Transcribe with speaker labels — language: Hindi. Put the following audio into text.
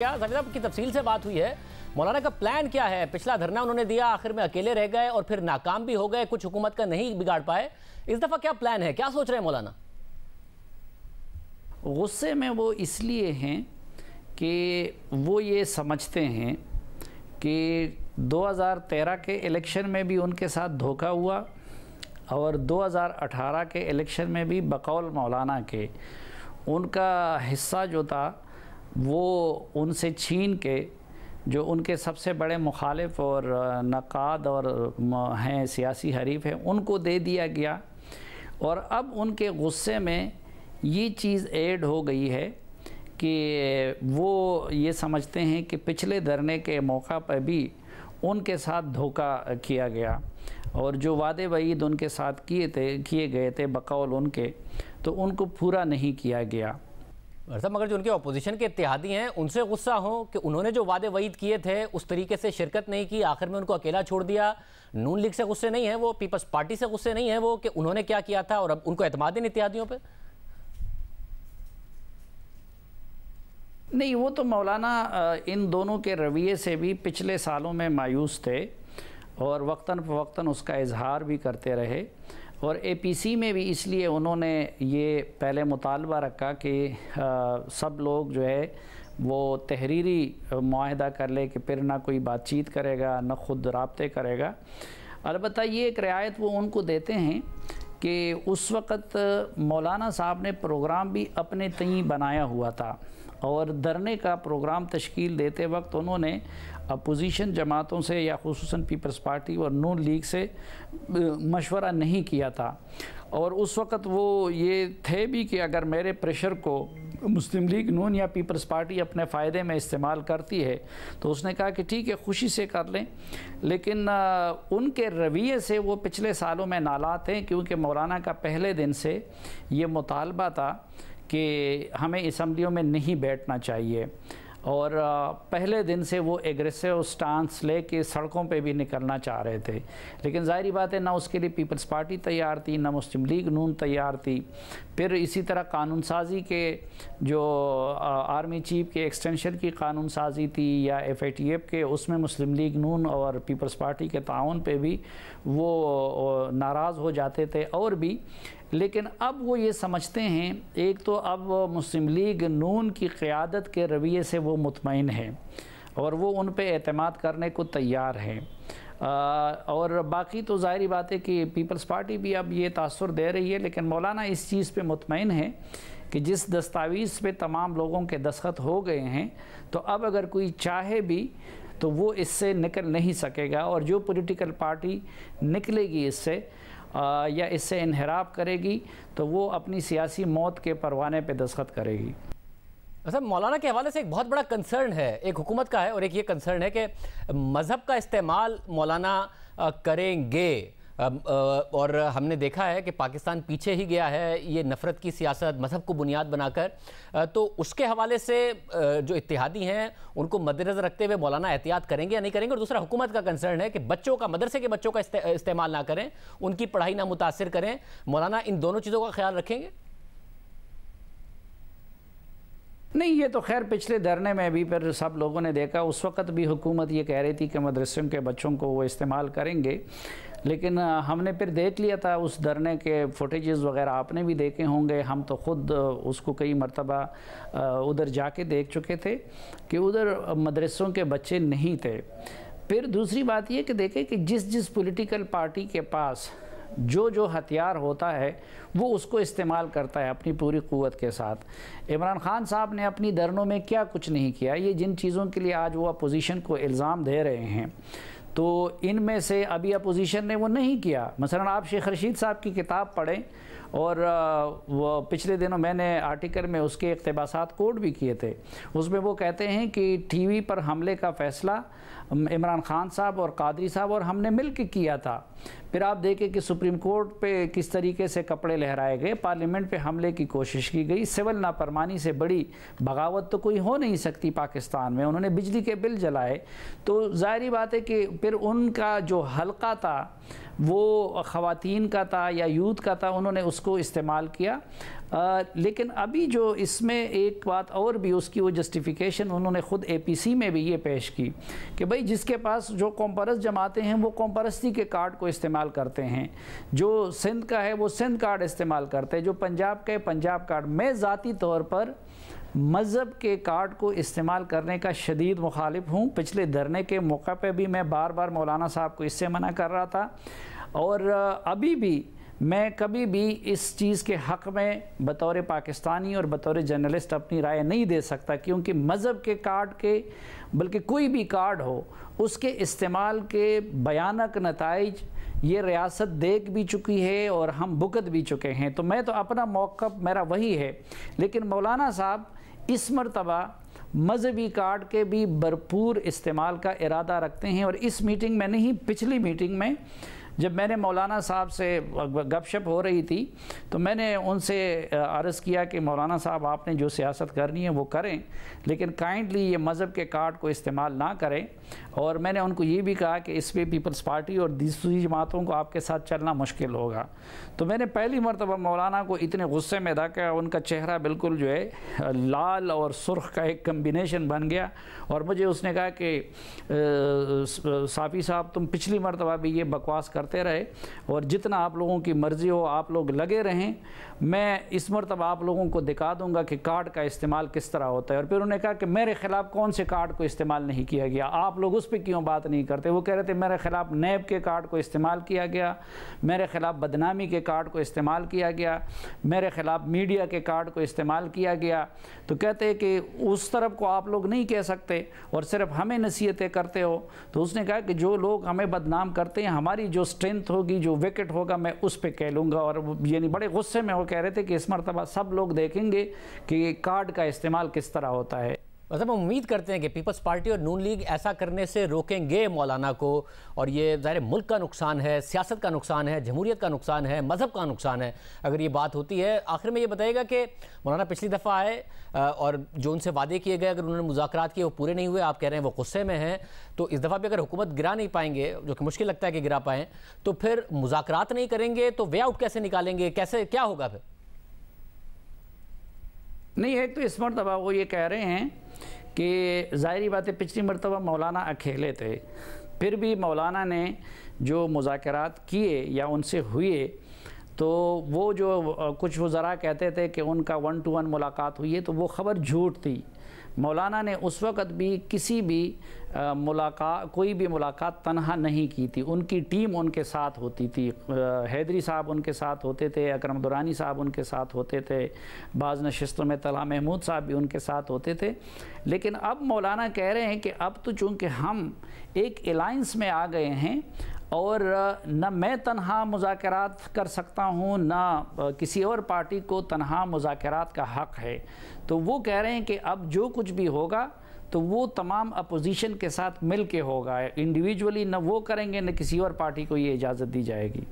Speaker 1: क्या जावेद साहब की तफसील से बात हुई है मौलाना का प्लान क्या है पिछला धरना उन्होंने दिया आखिर में अकेले रह गए और फिर नाकाम भी हो गए कुछ हुकूमत का नहीं बिगाड़ पाए इस दफ़ा क्या प्लान है क्या सोच रहे हैं मौलाना
Speaker 2: गुस्से में वो इसलिए हैं कि वो ये समझते हैं कि 2013 के इलेक्शन में भी उनके साथ धोखा हुआ और 2018 के इलेक्शन में भी बकौल मौलाना के उनका हिस्सा जो था वो उनसे छीन के जो उनके सबसे बड़े मुखालिफ और नक़ाद और हैं सियासी हरीफ हैं उनको दे दिया गया और अब उनके गुस्से में ये चीज़ ऐड हो गई है कि वो ये समझते हैं कि पिछले धरने के मौका पर भी उनके साथ धोखा किया गया और जो वादे वईद उनके साथ किए थे किए गए थे बकौल उनके तो उनको पूरा नहीं किया गया
Speaker 1: साहब मगर जो उनके अपोजिशन के इतिहादी हैं उनसे गुस्सा हो कि उन्होंने जो वादे वईद किए थे उस तरीके से शिरकत नहीं की आखिर में उनको अकेला छोड़ दिया नून लीग से गुस्से नहीं है वो पीपल्स पार्टी से गुस्से नहीं है वो कि उन्होंने क्या किया था और अब उनको अतमाद इन इतिहादियों पर
Speaker 2: नहीं वो तो मौलाना इन दोनों के रवैये से भी पिछले सालों में मायूस थे और वक्ता फवक्ता उसका इजहार भी करते रहे और एपीसी में भी इसलिए उन्होंने ये पहले मुतालबा रखा कि आ, सब लोग जो है वो तहरीरी माहदा कर ले कि फिर ना कोई बातचीत करेगा ना खुद रबते करेगा अलबत् ये एक रियायत वो उनको देते हैं कि उस वक़्त मौलाना साहब ने प्रोग्राम भी अपने तई बनाया हुआ था और धरने का प्रोग्राम तश्कील देते वक्त उन्होंने अपोजिशन जमातों से या खूस पीपल्स पार्टी और नून लीग से मशवरा नहीं किया था और उस वक़्त वो ये थे भी कि अगर मेरे प्रेशर को मुस्लिम लीग नून या पीपल्स पार्टी अपने फ़ायदे में इस्तेमाल करती है तो उसने कहा कि ठीक है खुशी से कर लें लेकिन आ, उनके रवैये से वो पिछले सालों में नालात हैं क्योंकि मौलाना का पहले दिन से ये मुतालबा था कि हमें इसम्बलियों में नहीं बैठना चाहिए और पहले दिन से वो एग्रेसिव स्टांस ले के सड़कों पे भी निकलना चाह रहे थे लेकिन ज़ाहरी बात है ना उसके लिए पीपल्स पार्टी तैयार थी ना मुस्लिम लीग नून तैयार थी फिर इसी तरह कानून साजी के जो आर्मी चीफ के एक्सटेंशन की कानून साजी थी या एफ आई टी एफ के उसमें मुस्लिम लीग नून और पीपल्स पार्टी के ताउन पर भी वो नाराज़ हो जाते थे और भी लेकिन अब वो ये समझते हैं एक तो अब मुस्लिम लीग नून की क़्यादत के रवैये से वो मुतमिन है और वो उन पर अतमाद करने को तैयार है और बाकी तो ज़ाहरी बात है कि पीपल्स पार्टी भी अब ये तासर दे रही है लेकिन मौलाना इस चीज़ पर मुतमिन है कि जिस दस्तावेज़ पे तमाम लोगों के दस्खत हो गए हैं तो अब अगर कोई चाहे भी तो वो इससे निकल नहीं सकेगा और जो पॉलिटिकल पार्टी निकलेगी इससे या इससे इनहराब करेगी तो वो अपनी सियासी मौत के परवाने पर दस्खत करेगी
Speaker 1: अच्छा मौलाना के हवाले से एक बहुत बड़ा कंसर्न है एक हुकूमत का है और एक ये कंसर्न है कि मज़हब का इस्तेमाल मौलाना करेंगे और हमने देखा है कि पाकिस्तान पीछे ही गया है ये नफ़रत की सियासत मज़हब को बुनियाद बनाकर तो उसके हवाले से जो इतिहादी हैं उनको मद्देनज़र रखते हुए मौलाना एहतियात करेंगे या नहीं करेंगे और दूसरा हुकूमत का कंसर्न है कि बच्चों का मदरसे के बच्चों का इस्तेमाल ना करें उनकी पढ़ाई ना मुतासर करें मौलाना इन दोनों चीज़ों का ख्याल रखेंगे
Speaker 2: नहीं ये तो खैर पिछले धरने में भी फिर सब लोगों ने देखा उस वक्त भी हुकूमत ये कह रही थी कि मदरसों के बच्चों को वो इस्तेमाल करेंगे लेकिन हमने फिर देख लिया था उस धरने के फुटेजेस वगैरह आपने भी देखे होंगे हम तो ख़ुद उसको कई मरतबा उधर जाके देख चुके थे कि उधर मदरसों के बच्चे नहीं थे फिर दूसरी बात ये कि देखें कि जिस जिस पॉलिटिकल पार्टी के पास जो जो हथियार होता है वो उसको इस्तेमाल करता है अपनी पूरी क़वत के साथ इमरान खान साहब ने अपनी धरनों में क्या कुछ नहीं किया ये जिन चीज़ों के लिए आज वो अपोजिशन को इल्ज़ाम दे रहे हैं तो इन में से अभी अपोजिशन ने वो नहीं किया मसलन आप शेख रशीद साहब की किताब पढ़ें और वो पिछले दिनों मैंने आर्टिकल में उसके इकतबास कोड भी किए थे उसमें वो कहते हैं कि टीवी पर हमले का फ़ैसला इमरान खान साहब और कादरी साहब और हमने मिल के किया था फिर आप देखें कि सुप्रीम कोर्ट पे किस तरीके से कपड़े लहराए गए पार्लियामेंट पे हमले की कोशिश की गई सिविल नापरमानी से बड़ी बगावत तो कोई हो नहीं सकती पाकिस्तान में उन्होंने बिजली के बिल जलाए तो जाहरी बात है कि फिर उनका जो हलका था वो ख़वातीन का था या यूथ का था उन्होंने उस उसको इस्तेमाल किया आ, लेकिन अभी जो इसमें एक बात और भी उसकी वो जस्टिफिकेशन उन्होंने ख़ुद एपीसी में भी ये पेश की कि भाई जिसके पास जो कॉम्परस जमाते हैं वो कॉम्परस्ती के कार्ड को इस्तेमाल करते हैं जो सिंध का है वो सिंध कार्ड इस्तेमाल करते हैं जो पंजाब का है पंजाब कार्ड मैं ज़ाती तौर पर मज़हब के कार्ड को इस्तेमाल करने का शदीद मुखालिफ हूँ पिछले धरने के मौके पर भी मैं बार बार मौलाना साहब को इससे मना कर रहा था और अभी भी मैं कभी भी इस चीज़ के हक़ में बतौर पाकिस्तानी और बतौर जर्नलिस्ट अपनी राय नहीं दे सकता क्योंकि मज़हब के कार्ड के बल्कि कोई भी कार्ड हो उसके इस्तेमाल के बयानक नतज ये रियासत देख भी चुकी है और हम भुगत भी चुके हैं तो मैं तो अपना मौक़ मेरा वही है लेकिन मौलाना साहब इस मरतबा मजहबी कार्ड के भी भरपूर इस्तेमाल का इरादा रखते हैं और इस मीटिंग में नहीं पिछली मीटिंग में जब मैंने मौलाना साहब से गपशप हो रही थी तो मैंने उनसे अर्ज़ किया कि मौलाना साहब आपने जो सियासत करनी है वो करें लेकिन काइंडली ये मज़हब के कार्ड को इस्तेमाल ना करें और मैंने उनको ये भी कहा कि इस पर पीपल्स पार्टी और दूसरी जमातों को आपके साथ चलना मुश्किल होगा तो मैंने पहली मरतबा मौलाना को इतने गुस्से में देखा उनका चेहरा बिल्कुल जो है लाल और सुर्ख का एक कम्बिनेशन बन गया और मुझे उसने कहा कि साफ़ी साहब तुम पिछली मरतबा भी ये बकवास कर करते रहे और जितना आप लोगों की मर्ज़ी हो आप लोग लगे रहें मैं इस मरतब आप लोगों को दिखा दूंगा कि कार्ड का इस्तेमाल किस तरह होता है और फिर उन्होंने कहा कि मेरे ख़िलाफ़ कौन से कार्ड को इस्तेमाल नहीं किया गया आप लोग उस पर क्यों बात नहीं करते वो कह रहे थे मेरे ख़िलाफ़ नैब के कार्ड को इस्तेमाल किया गया मेरे ख़िलाफ़ बदनामी के कार्ड को इस्तेमाल किया गया मेरे ख़िलाफ़ मीडिया के कार्ड को इस्तेमाल किया गया तो कहते कि उस तरफ को आप लोग नहीं कह सकते और सिर्फ हमें नसीहतें करते हो तो उसने कहा कि जो लोग हमें बदनाम करते हैं हमारी जो स्ट्रेंथ होगी जो विकेट होगा मैं उस पर कह लूँगा और यानी बड़े गुस्से में वो कह रहे थे कि इस मरतबा
Speaker 1: सब लोग देखेंगे कि कार्ड का इस्तेमाल किस तरह होता है मतलब हम उम्मीद करते हैं कि पीपल्स पार्टी और नून लीग ऐसा करने से रोकेंगे मौलाना को और ये ज़ाहिर मुल्क का नुकसान है सियासत का नुकसान है जमहूरीत का नुकसान है मज़हब का नुकसान है अगर ये बात होती है आखिर में ये बताएगा कि मौलाना पिछली दफ़ा आए और जो उनसे वादे किए गए अगर उन्होंने मुजाकर किए वो पूरे नहीं हुए आप कह रहे हैं वो गुस्से में हैं तो इस दफ़ा भी अगर हुकूमत गिरा नहीं पाएंगे जो कि मुश्किल लगता है कि गिरा पाएँ तो फिर मुजाकर नहीं करेंगे तो वे आउट कैसे निकालेंगे कैसे क्या होगा फिर
Speaker 2: नहीं एक तो इस मरतबा वो ये कह रहे हैं कि ज़ाहरी बातें पिछली मरतबा मौलाना अकेले थे फिर भी मौलाना ने जो मुजात किए या उनसे हुए तो वो जो कुछ वो ज़रा कहते थे कि उनका वन टू वन मुलाकात हुई है तो वो ख़बर झूठ थी मौलाना ने उस वक़्त भी किसी भी मुलाकात कोई भी मुलाकात तनहा नहीं की थी उनकी टीम उनके साथ होती थी हैदरी साहब उनके साथ होते थे अकरम दुरानी साहब उनके साथ होते थे बाज़ नशस्तों में तला महमूद साहब भी उनके साथ होते थे लेकिन अब मौलाना कह रहे हैं कि अब तो चूँकि हम एक अलाइंस में आ गए हैं और न मैं तनहा मुजाकरात कर सकता हूँ न किसी और पार्टी को तनहा मुजाकरात का हक़ है तो वो कह रहे हैं कि अब जो कुछ भी होगा तो वो तमाम अपोजिशन के साथ मिल के होगा इंडिविजुअली न वो करेंगे न किसी और पार्टी को ये इजाज़त दी जाएगी